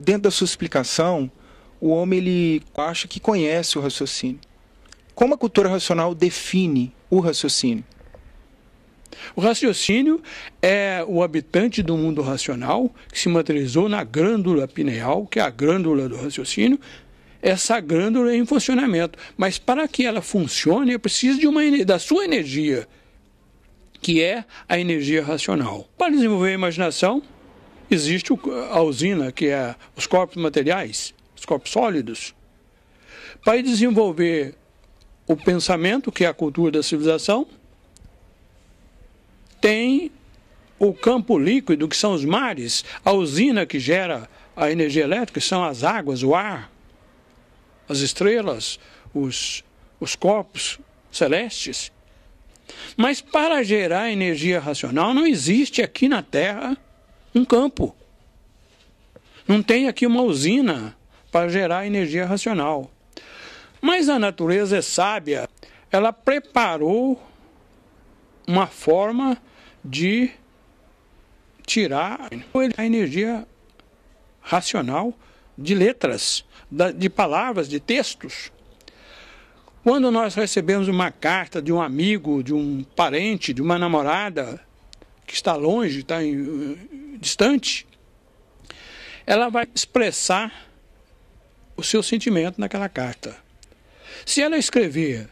dentro da sua explicação, o homem ele acha que conhece o raciocínio. Como a cultura racional define o raciocínio? O raciocínio é o habitante do mundo racional que se materializou na glândula pineal, que é a glândula do raciocínio. Essa glândula é em funcionamento, mas para que ela funcione é preciso de uma, da sua energia, que é a energia racional. Para desenvolver a imaginação, Existe a usina, que é os corpos materiais, os corpos sólidos. Para desenvolver o pensamento, que é a cultura da civilização, tem o campo líquido, que são os mares, a usina que gera a energia elétrica, que são as águas, o ar, as estrelas, os, os corpos celestes. Mas para gerar energia racional não existe aqui na Terra um campo. Não tem aqui uma usina para gerar energia racional. Mas a natureza é sábia, ela preparou uma forma de tirar a energia racional de letras, de palavras, de textos. Quando nós recebemos uma carta de um amigo, de um parente, de uma namorada que está longe, está em, distante, ela vai expressar o seu sentimento naquela carta. Se ela escrever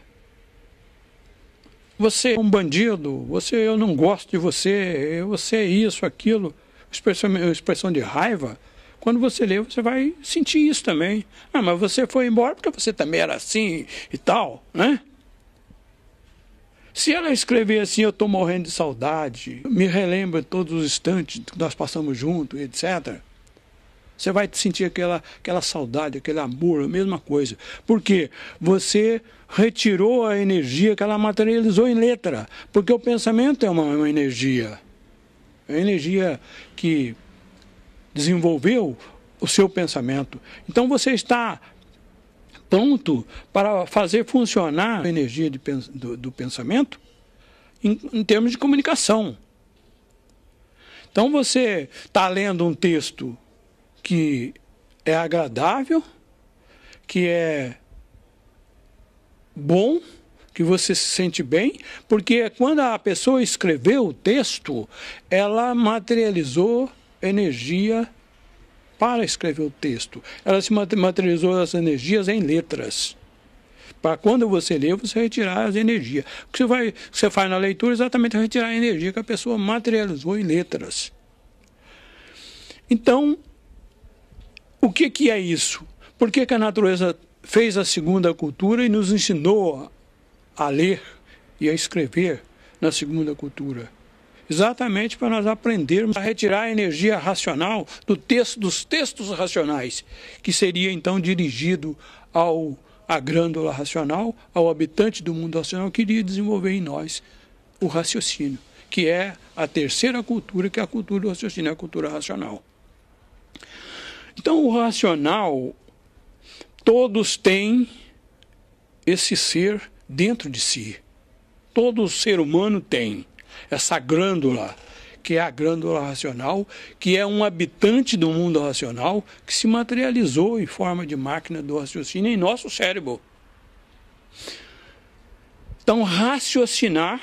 você é um bandido, você eu não gosto de você, você é isso, aquilo, expressão, expressão de raiva, quando você lê, você vai sentir isso também. Ah, mas você foi embora porque você também era assim e tal, né? Se ela escrever assim, eu estou morrendo de saudade, me relembra todos os instantes que nós passamos juntos, etc. Você vai sentir aquela, aquela saudade, aquele amor, a mesma coisa. Porque você retirou a energia que ela materializou em letra. Porque o pensamento é uma, uma energia. É a energia que desenvolveu o seu pensamento. Então você está ponto para fazer funcionar a energia de, do, do, pensamento em, em termos de comunicação. Então você está lendo um texto que é agradável, que é bom, que você se sente bem, porque quando a pessoa escreveu o texto, ela materializou energia para escrever o texto. Ela se materializou as energias em letras. Para quando você lê, você retirar as energias. O que você, vai, você faz na leitura é exatamente retirar a energia que a pessoa materializou em letras. Então, o que, que é isso? Por que, que a natureza fez a segunda cultura e nos ensinou a ler e a escrever na segunda cultura? exatamente para nós aprendermos a retirar a energia racional do texto, dos textos racionais, que seria então dirigido ao à grândula racional, ao habitante do mundo racional, que iria desenvolver em nós o raciocínio, que é a terceira cultura, que é a cultura do raciocínio, é a cultura racional. Então, o racional, todos têm esse ser dentro de si. Todo ser humano tem essa glândula, que é a glândula racional, que é um habitante do mundo racional, que se materializou em forma de máquina do raciocínio em nosso cérebro. Então, raciocinar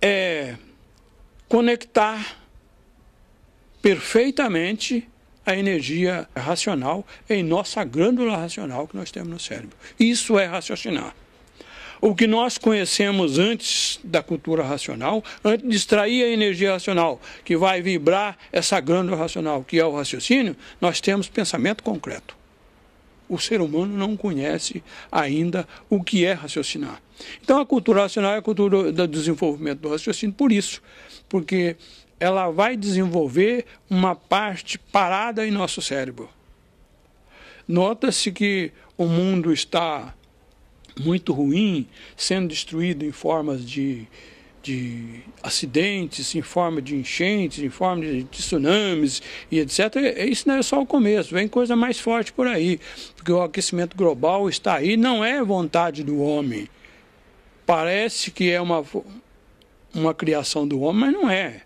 é conectar perfeitamente a energia racional em nossa glândula racional que nós temos no cérebro. Isso é raciocinar o que nós conhecemos antes da cultura racional, antes de extrair a energia racional, que vai vibrar essa glândula racional, que é o raciocínio, nós temos pensamento concreto. O ser humano não conhece ainda o que é raciocinar. Então, a cultura racional é a cultura do desenvolvimento do raciocínio, por isso, porque ela vai desenvolver uma parte parada em nosso cérebro. Nota-se que o mundo está muito ruim, sendo destruído em formas de, de acidentes, em forma de enchentes, em forma de, tsunamis e etc. É, isso não é só o começo, vem coisa mais forte por aí, porque o aquecimento global está aí, não é vontade do homem. Parece que é uma, uma criação do homem, mas não é.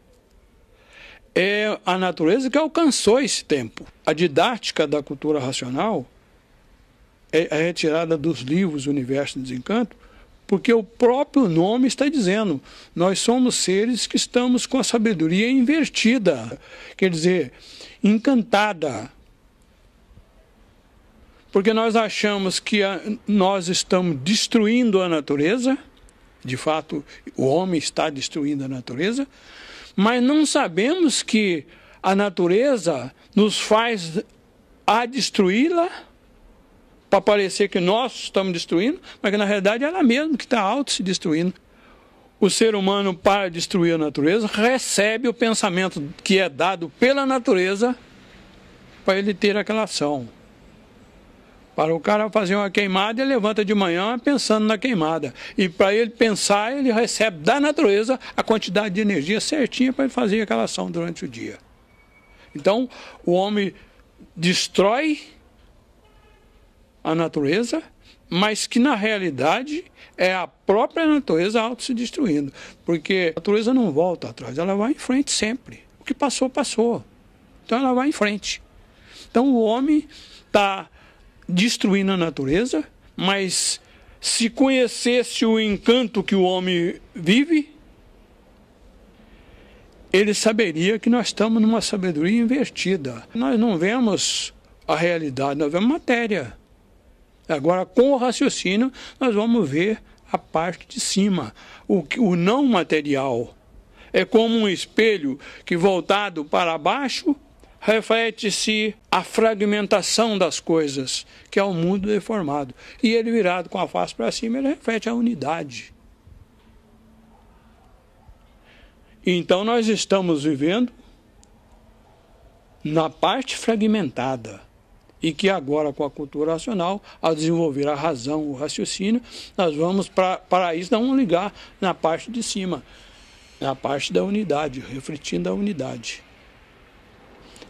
É a natureza que alcançou esse tempo. A didática da cultura racional é, é a retirada dos livros Universo Desencanto, porque o próprio nome está dizendo, nós somos seres que estamos com a sabedoria invertida, quer dizer, encantada. Porque nós achamos que a, nós estamos destruindo a natureza, de fato, o homem está destruindo a natureza, mas não sabemos que a natureza nos faz a destruí-la para parecer que nós estamos destruindo, mas que na realidade é ela mesma que está auto se destruindo. O ser humano, para destruir a natureza, recebe o pensamento que é dado pela natureza para ele ter aquela ação. Para o cara fazer uma queimada, ele levanta de manhã pensando na queimada. E para ele pensar, ele recebe da natureza a quantidade de energia certinha para ele fazer aquela ação durante o dia. Então, o homem destrói a natureza, mas que na realidade é a própria natureza auto se destruindo, porque a natureza não volta atrás, ela vai em frente sempre. O que passou passou. Então ela vai em frente. Então o homem está destruindo a natureza, mas se conhecesse o encanto que o homem vive, ele saberia que nós estamos numa sabedoria invertida. Nós não vemos a realidade, nós vemos matéria. Agora, com o raciocínio, nós vamos ver a parte de cima, o, o não material. É como um espelho que, voltado para baixo, reflete-se a fragmentação das coisas, que é o mundo deformado. E ele virado com a face para cima, ele reflete a unidade. Então nós estamos vivendo na parte fragmentada e que agora, com a cultura racional, ao desenvolver a razão, o raciocínio, nós vamos pra, para isso, não ligar na parte de cima, na parte da unidade, refletindo a unidade.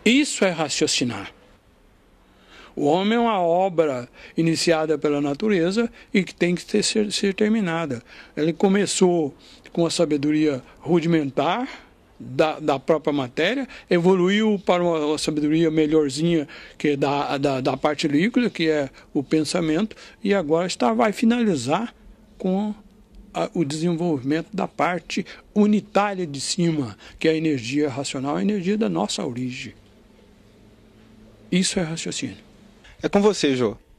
Isso é raciocinar. O homem é uma obra iniciada pela natureza e que tem que ter, ser, ser terminada. Ele começou com a sabedoria rudimentar, da, da própria matéria, evoluiu para uma sabedoria melhorzinha que é da, da, da parte líquida, que é o pensamento, e agora está, vai finalizar com a, o desenvolvimento da parte unitária de cima, que é a energia racional, a energia da nossa origem. Isso é raciocínio. É com você, João.